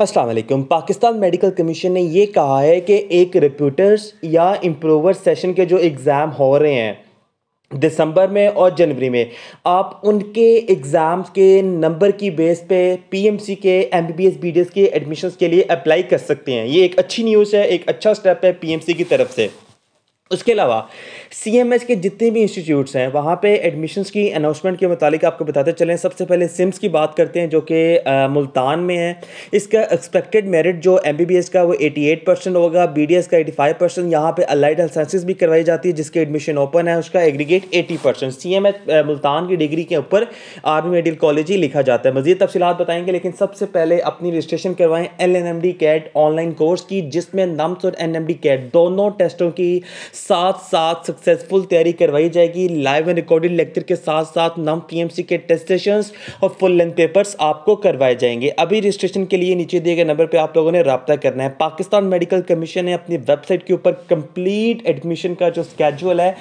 Aslam Pakistan medical commission ने यह कहा है कि एक रिप्यूटर्स या इम्प्रोवर सेशन के जो एग्ज़ाम हो रहे हैं दिसंबर में और जनवरी में आप उनके एग्ज़ाम्स के नंबर की बेस पे पीएमसी के एमबीबीएस बीडीएस के एडमिशन्स के लिए अप्लाई कर सकते हैं ये एक अच्छी न्यूज़ है एक अच्छा स्टेप है पीएमसी की तरफ से उसके अलावा सी एम एस के जितने भी इंस्टीट्यूट्स हैं वहाँ पे एडमिशन्स की अनाउंसमेंट के मुताबिक आपको बताते चलें सबसे पहले सिम्स की बात करते हैं जो कि मुल्तान में है इसका एक्सपेक्टेड मेरिट जो एम बी बी एस का वो एटी एट परसेंट होगा बी डी एस का एटी फाइव परसेंट यहाँ पर अलाइड हेल्थ साइंसिस भी करवाई जाती है जिसके एडमिशन ओपन है उसका aggregate eighty percent C M S Multan की डिग्री के ऊपर आर्मी मेडिकल कॉलेज ही लिखा जाता है मजीद तफसीत बताएंगे लेकिन सबसे पहले अपनी रजिस्ट्रेशन करवाएं L N M D CAT online course की जिसमें नम्स और एन एम डी कैट दोनों टेस्टों की साथ साथ सक्सेसफुल तैयारी करवाई जाएगी लाइव एंड रिकॉर्डेड लेक्चर के साथ साथ नम पीएमसी के टेस्ट सेशंस और फुल लेंथ पेपर्स आपको करवाए जाएंगे अभी रजिस्ट्रेशन के लिए नीचे दिए गए नंबर पर आप लोगों ने रबता करना है पाकिस्तान मेडिकल कमीशन ने अपनी वेबसाइट के ऊपर कंप्लीट एडमिशन का जो स्केजुअल है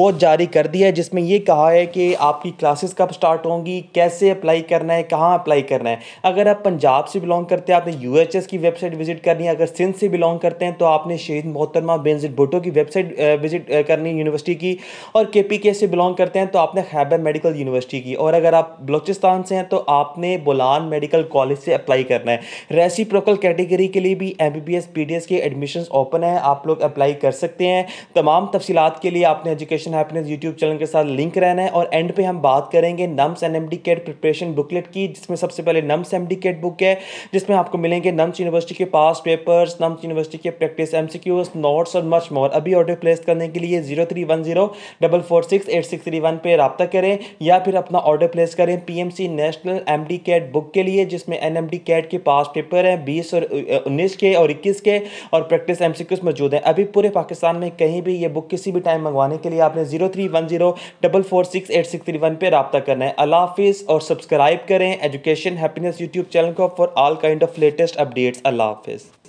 वो जारी कर दिया है जिसमें यह कहा है कि आपकी क्लासेस कब स्टार्ट होंगी कैसे अप्लाई करना है कहाँ अप्लाई करना है अगर आप पंजाब से बिलोंग करते हैं आपने यू की वेबसाइट विजिट करनी है अगर सिंध से बिलोंग करते हैं तो आपने शहीद मोहतरमा बेनजिद भुटो की वेबसाइट विजिट करनी यूनिवर्सिटी की और के पी के से बिलोंग करते हैं तो आपने खैबर मेडिकल यूनिवर्सिटी की और अगर आप बलोचिस्तान से हैं तो आपने बुलान मेडिकल कॉलेज से अप्लाई करना है रेसी प्रोकल कैटेगरी के लिए भी M B B S B D S के एडमिशन ओपन है आप लोग अप्लाई कर सकते हैं तमाम तफसीत के लिए आपने एजुकेशन अपने यूट्यूब चैनल के साथ लिंक रहना है और एंड पे हम बात करेंगे NUMS N M D CAT preparation booklet की जिसमें सबसे पहले NUMS M D CAT book है जिसमें आपको मिलेंगे नम्स यूनिवर्सिटी के पास पेपर्स नम्स यूनिवर्सिटी के practice M C Qs notes और मच मोर अभी ऑडियो प्ले प्लेस करने के लिए zero three one zero double four six eight six three one पर रबता करें या फिर अपना ऑर्डर प्लेस करें पी एम सी national M D CAT book के लिए जिसमें एन एम डी कैट के पास पेपर हैं बीस और उन्नीस के और इक्कीस के और प्रैक्टिस एम सी मौजूद हैं अभी पूरे पाकिस्तान में कहीं भी ये बुक किसी भी टाइम मंगवाने के लिए आपने zero three one zero double four six eight six three one पर रबता करना है अला और सब्सक्राइब करें एजुकेशन हैप्पीनेस यूट्यूब चैनल को for all kind of latest updates अल्लाह हाफिज़